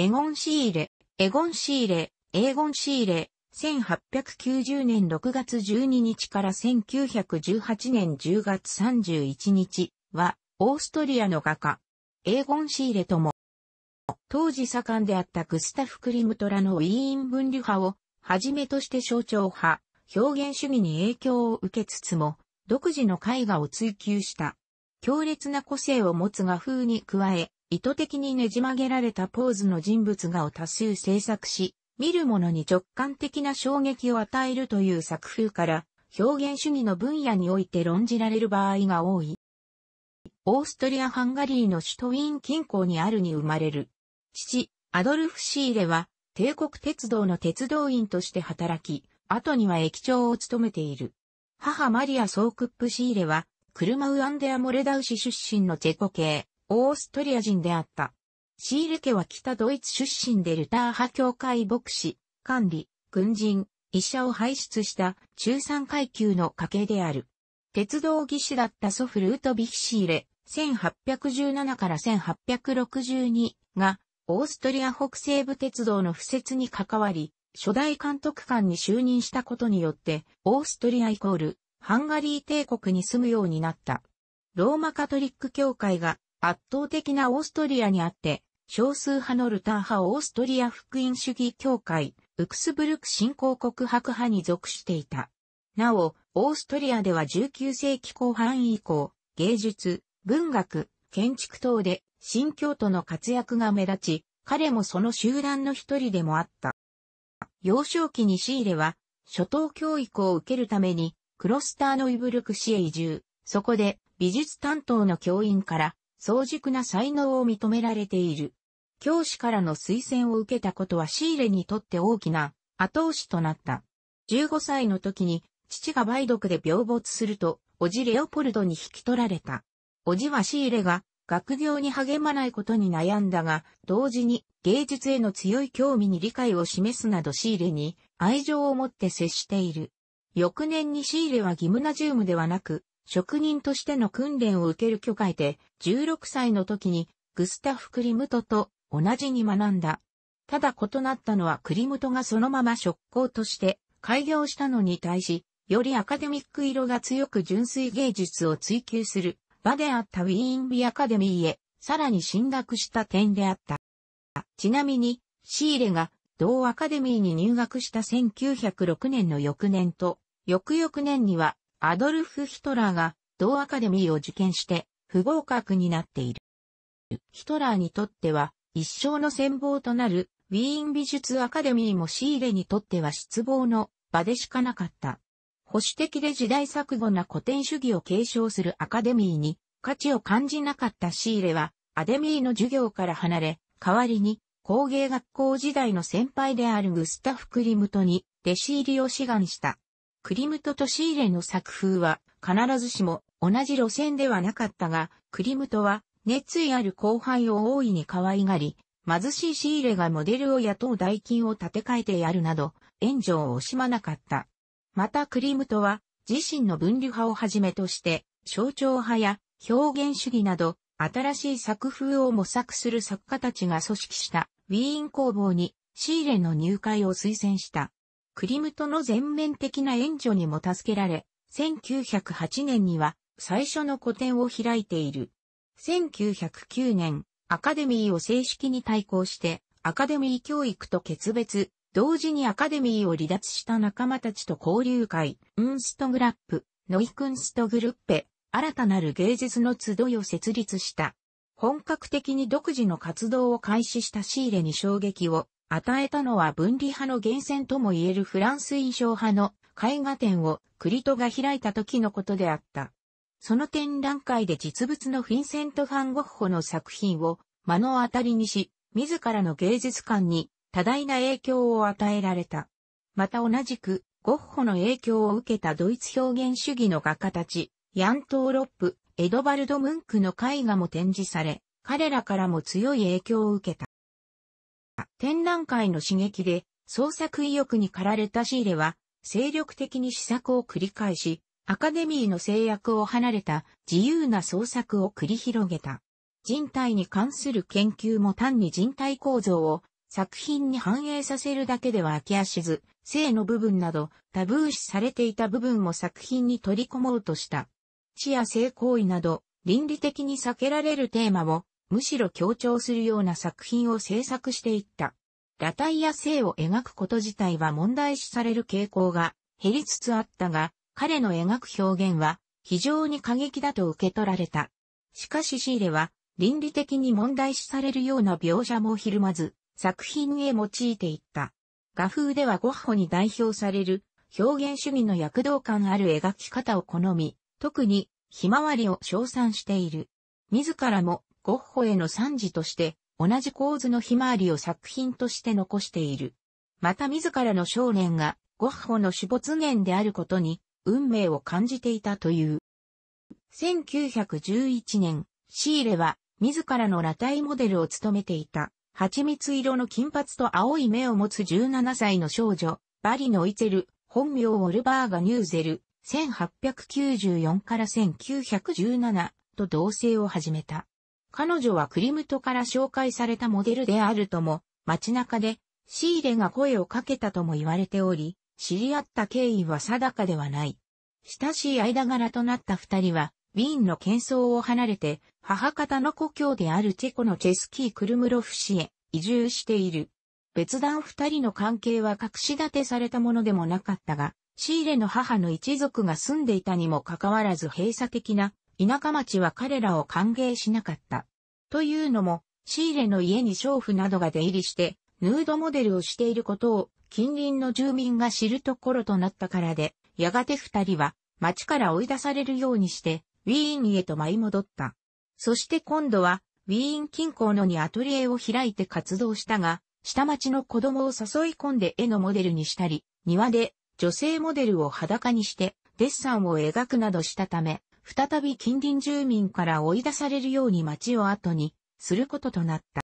エゴン・シーレ、エゴン・シーレ、エーゴン・シーレ、1890年6月12日から1918年10月31日は、オーストリアの画家、エーゴン・シーレとも、当時盛んであったグスタフ・クリムトラのウィーン分離派を、はじめとして象徴派、表現主義に影響を受けつつも、独自の絵画を追求した。強烈な個性を持つ画風に加え、意図的にねじ曲げられたポーズの人物画を多数制作し、見る者に直感的な衝撃を与えるという作風から、表現主義の分野において論じられる場合が多い。オーストリア・ハンガリーの首都ウィーン近郊にあるに生まれる。父、アドルフ・シーレは、帝国鉄道の鉄道員として働き、後には駅長を務めている。母マリア・ソークップ・シーレは、クルマウ・アンデア・モレダウシ出身のチェコ系、オーストリア人であった。シール家は北ドイツ出身でルター派教会牧師、管理、軍人、医者を輩出した中産階級の家系である。鉄道技師だった祖父ルートビヒシーレ、1817から1862が、オーストリア北西部鉄道の布設に関わり、初代監督官に就任したことによって、オーストリアイコール、ハンガリー帝国に住むようになった。ローマカトリック教会が圧倒的なオーストリアにあって、少数派のルター派オーストリア福音主義協会、ウクスブルク新興国白派に属していた。なお、オーストリアでは19世紀後半以降、芸術、文学、建築等で新教徒の活躍が目立ち、彼もその集団の一人でもあった。幼少期にシーレは、初等教育を受けるために、クロスターのイブルク市へ移住、そこで美術担当の教員から早熟な才能を認められている。教師からの推薦を受けたことはシーレにとって大きな後押しとなった。15歳の時に父が梅毒で病没すると、おじレオポルドに引き取られた。おじはシーレが学業に励まないことに悩んだが、同時に芸術への強い興味に理解を示すなどシーレに愛情を持って接している。翌年にシーレはギムナジウムではなく、職人としての訓練を受ける許会で、16歳の時にグスタフ・クリムトと同じに学んだ。ただ異なったのはクリムトがそのまま職工として開業したのに対し、よりアカデミック色が強く純粋芸術を追求する場であったウィーン・ビアカデミーへ、さらに進学した点であった。ちなみに、シーレが同アカデミーに入学した1906年の翌年と、翌々年にはアドルフ・ヒトラーが同アカデミーを受験して不合格になっている。ヒトラーにとっては一生の戦望となるウィーン美術アカデミーもシーレにとっては失望の場でしかなかった。保守的で時代錯誤な古典主義を継承するアカデミーに価値を感じなかったシーレはアデミーの授業から離れ、代わりに工芸学校時代の先輩であるグスタフ・クリムトに弟子入りを志願した。クリムトとシーレの作風は必ずしも同じ路線ではなかったが、クリムトは熱意ある後輩を大いに可愛がり、貧しいシーレがモデルを雇う代金を立て替えてやるなど、援助を惜しまなかった。またクリムトは自身の分離派をはじめとして、象徴派や表現主義など、新しい作風を模索する作家たちが組織したウィーン工房にシーレの入会を推薦した。クリムトの全面的な援助にも助けられ、1908年には最初の個展を開いている。1909年、アカデミーを正式に対抗して、アカデミー教育と決別、同時にアカデミーを離脱した仲間たちと交流会、ウンストグラップ、ノイクンストグルッペ、新たなる芸術の集いを設立した。本格的に独自の活動を開始したシーレに衝撃を与えたのは分離派の源泉とも言えるフランス印象派の絵画展をクリトが開いた時のことであった。その展覧会で実物のフィンセント・ファン・ゴッホの作品を目の当たりにし、自らの芸術観に多大な影響を与えられた。また同じく、ゴッホの影響を受けたドイツ表現主義の画家たち、ヤン・トーロップ、エドバルド・ムンクの絵画も展示され、彼らからも強い影響を受けた。展覧会の刺激で創作意欲に駆られたシーレは、精力的に試作を繰り返し、アカデミーの制約を離れた自由な創作を繰り広げた。人体に関する研究も単に人体構造を作品に反映させるだけでは飽きやしず、性の部分などタブー視されていた部分も作品に取り込もうとした。死や性行為など倫理的に避けられるテーマをむしろ強調するような作品を制作していった。裸体や性を描くこと自体は問題視される傾向が減りつつあったが、彼の描く表現は非常に過激だと受け取られた。しかしシーレは倫理的に問題視されるような描写もひるまず作品へ用いていった。画風ではゴッホに代表される表現主義の躍動感ある描き方を好み、特にひまわりを称賛している。自らもゴッホへの賛辞として、同じ構図のひまわりを作品として残している。また自らの少年が、ゴッホの死没源であることに、運命を感じていたという。1911年、シーレは、自らの裸体モデルを務めていた、蜂蜜色の金髪と青い目を持つ17歳の少女、バリのイゼル、本名オルバーガ・ニューゼル、1894から1917と同棲を始めた。彼女はクリムトから紹介されたモデルであるとも、街中でシーレが声をかけたとも言われており、知り合った経緯は定かではない。親しい間柄となった二人は、ウィーンの喧騒を離れて、母方の故郷であるチェコのチェスキー・クルムロフ氏へ移住している。別段二人の関係は隠し立てされたものでもなかったが、シーレの母の一族が住んでいたにもかかわらず閉鎖的な田舎町は彼らを歓迎しなかった。というのも、シーレの家に娼婦などが出入りして、ヌードモデルをしていることを近隣の住民が知るところとなったからで、やがて二人は町から追い出されるようにして、ウィーンへと舞い戻った。そして今度は、ウィーン近郊のにアトリエを開いて活動したが、下町の子供を誘い込んで絵のモデルにしたり、庭で女性モデルを裸にしてデッサンを描くなどしたため、再び近隣住民から追い出されるように町を後にすることとなった。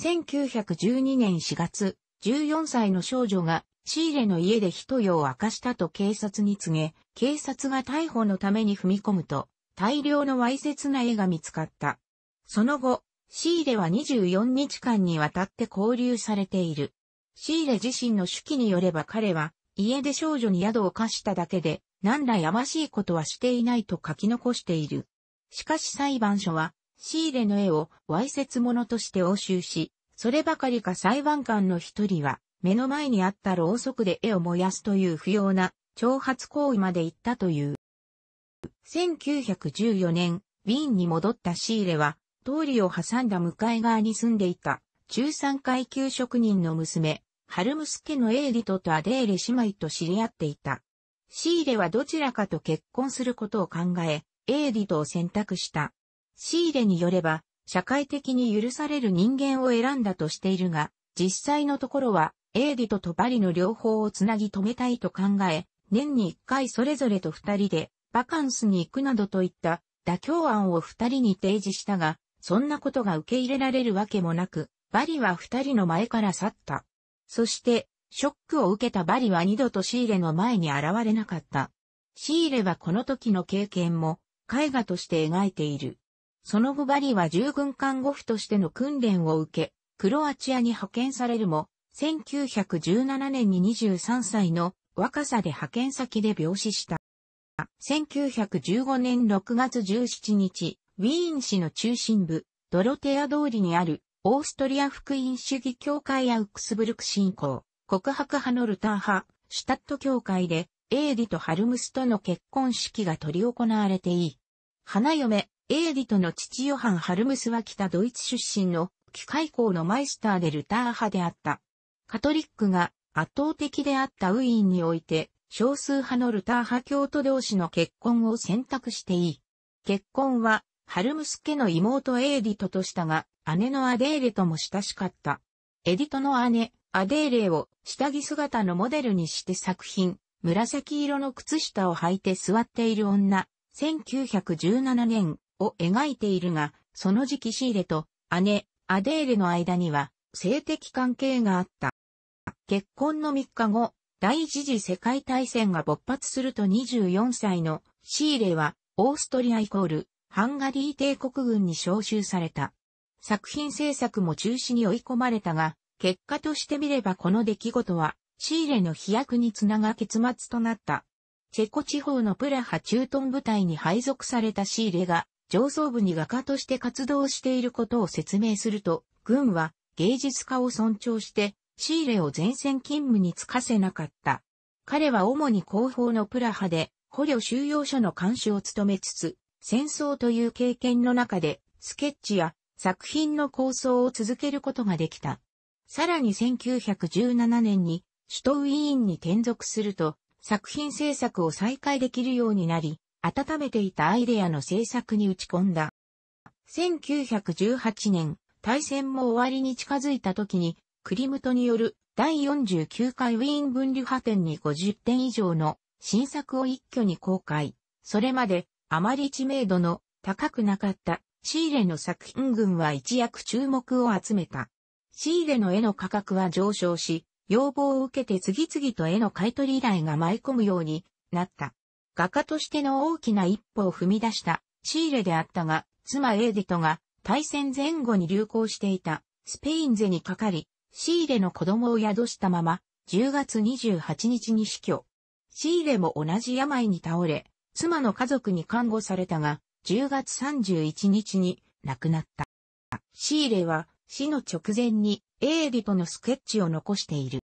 1912年4月、14歳の少女がシーレの家で人夜を明かしたと警察に告げ、警察が逮捕のために踏み込むと、大量のわいせつな絵が見つかった。その後、シーレは24日間にわたって交留されている。シーレ自身の手記によれば彼は、家で少女に宿を貸しただけで、何らやましいことはしていないと書き残している。しかし裁判所は、シーレの絵をわいせつ者として押収し、そればかりか裁判官の一人は、目の前にあったろうそくで絵を燃やすという不要な挑発行為まで行ったという。1914年、ウィーンに戻ったシーレは、通りを挟んだ向かい側に住んでいた、中産階級職人の娘、ハルムス家のエーリトとアデーレ姉妹と知り合っていた。シーレはどちらかと結婚することを考え、エーディトを選択した。シーレによれば、社会的に許される人間を選んだとしているが、実際のところは、エーディトとバリの両方をつなぎ止めたいと考え、年に一回それぞれと二人で、バカンスに行くなどといった妥協案を二人に提示したが、そんなことが受け入れられるわけもなく、バリは二人の前から去った。そして、ショックを受けたバリは二度とシーレの前に現れなかった。シーレはこの時の経験も絵画として描いている。その後バリは従軍看護婦としての訓練を受け、クロアチアに派遣されるも、1917年に23歳の若さで派遣先で病死した。1915年6月17日、ウィーン市の中心部、ドロテア通りにある、オーストリア福音主義協会アウクスブルク信仰。告白派のルター派、シュタット教会で、エーディとハルムスとの結婚式が執り行われていい。花嫁、エーディとの父ヨハン・ハルムスは北ドイツ出身の機械工のマイスターでルター派であった。カトリックが圧倒的であったウィーンにおいて、少数派のルター派教徒同士の結婚を選択していい。結婚は、ハルムス家の妹エーディトとしたが、姉のアデーレとも親しかった。エディトの姉、アデーレを下着姿のモデルにして作品、紫色の靴下を履いて座っている女、1917年を描いているが、その時期シーレと姉、アデーレの間には性的関係があった。結婚の3日後、第一次世界大戦が勃発すると24歳のシーレはオーストリアイコールハンガリー帝国軍に召集された。作品制作も中止に追い込まれたが、結果として見ればこの出来事は、シーレの飛躍につなが結末となった。チェコ地方のプラハ駐屯部隊に配属されたシーレが、上層部に画家として活動していることを説明すると、軍は芸術家を尊重して、シーレを前線勤務に就かせなかった。彼は主に後方のプラハで、捕虜収容所の監視を務めつつ、戦争という経験の中で、スケッチや作品の構想を続けることができた。さらに1917年に首都ウィーンに転属すると作品制作を再開できるようになり、温めていたアイデアの制作に打ち込んだ。1918年、大戦も終わりに近づいた時に、クリムトによる第49回ウィーン分離派展に50点以上の新作を一挙に公開。それまであまり知名度の高くなかったシーレの作品群は一躍注目を集めた。仕入れの絵の価格は上昇し、要望を受けて次々と絵の買取依頼が舞い込むようになった。画家としての大きな一歩を踏み出した仕入れであったが、妻エーディトが大戦前後に流行していたスペインゼにかかり、仕入れの子供を宿したまま10月28日に死去。仕入れも同じ病に倒れ、妻の家族に看護されたが、10月31日に亡くなった。仕入れは死の直前に、エーリとのスケッチを残している。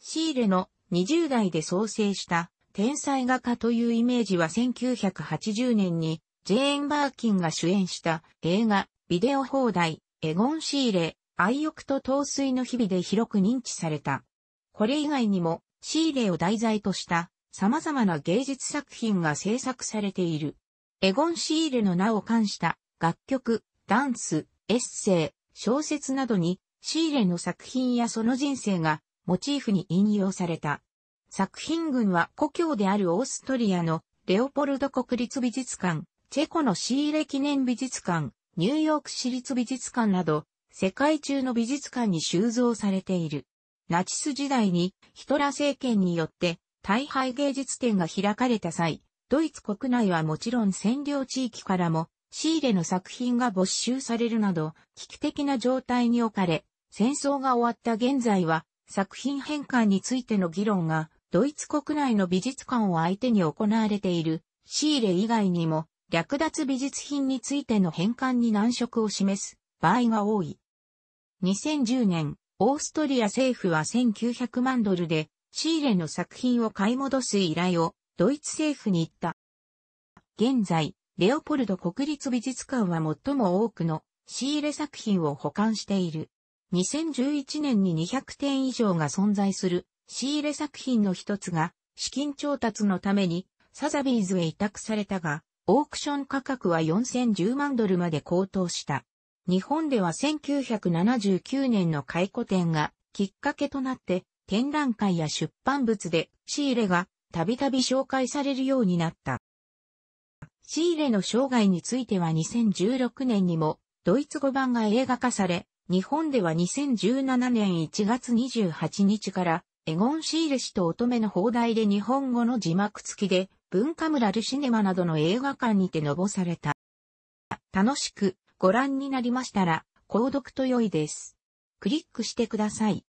シーレの20代で創生した天才画家というイメージは1980年にジェーン・バーキンが主演した映画、ビデオ放題、エゴン・シーレ、愛欲と陶酔の日々で広く認知された。これ以外にも、シーレを題材とした様々な芸術作品が制作されている。エゴン・シーレの名を冠した楽曲、ダンス、エッセイ、小説などに、シーレの作品やその人生がモチーフに引用された。作品群は故郷であるオーストリアのレオポルド国立美術館、チェコのシーレ記念美術館、ニューヨーク市立美術館など、世界中の美術館に収蔵されている。ナチス時代にヒトラー政権によって大敗芸術展が開かれた際、ドイツ国内はもちろん占領地域からもシーレの作品が没収されるなど、危機的な状態に置かれ、戦争が終わった現在は、作品返還についての議論が、ドイツ国内の美術館を相手に行われている、シーレ以外にも、略奪美術品についての返還に難色を示す場合が多い。2010年、オーストリア政府は1900万ドルで、シーレの作品を買い戻す依頼を、ドイツ政府に行った。現在、レオポルド国立美術館は最も多くの仕入れ作品を保管している。2011年に200点以上が存在する仕入れ作品の一つが資金調達のためにサザビーズへ委託されたが、オークション価格は4010万ドルまで高騰した。日本では1979年の回顧展がきっかけとなって展覧会や出版物で仕入れがたびたび紹介されるようになった。シーレの生涯については2016年にもドイツ語版が映画化され、日本では2017年1月28日からエゴン・シーレ氏と乙女の放題で日本語の字幕付きで文化村ルシネマなどの映画館にてのぼされた。楽しくご覧になりましたら、購読と良いです。クリックしてください。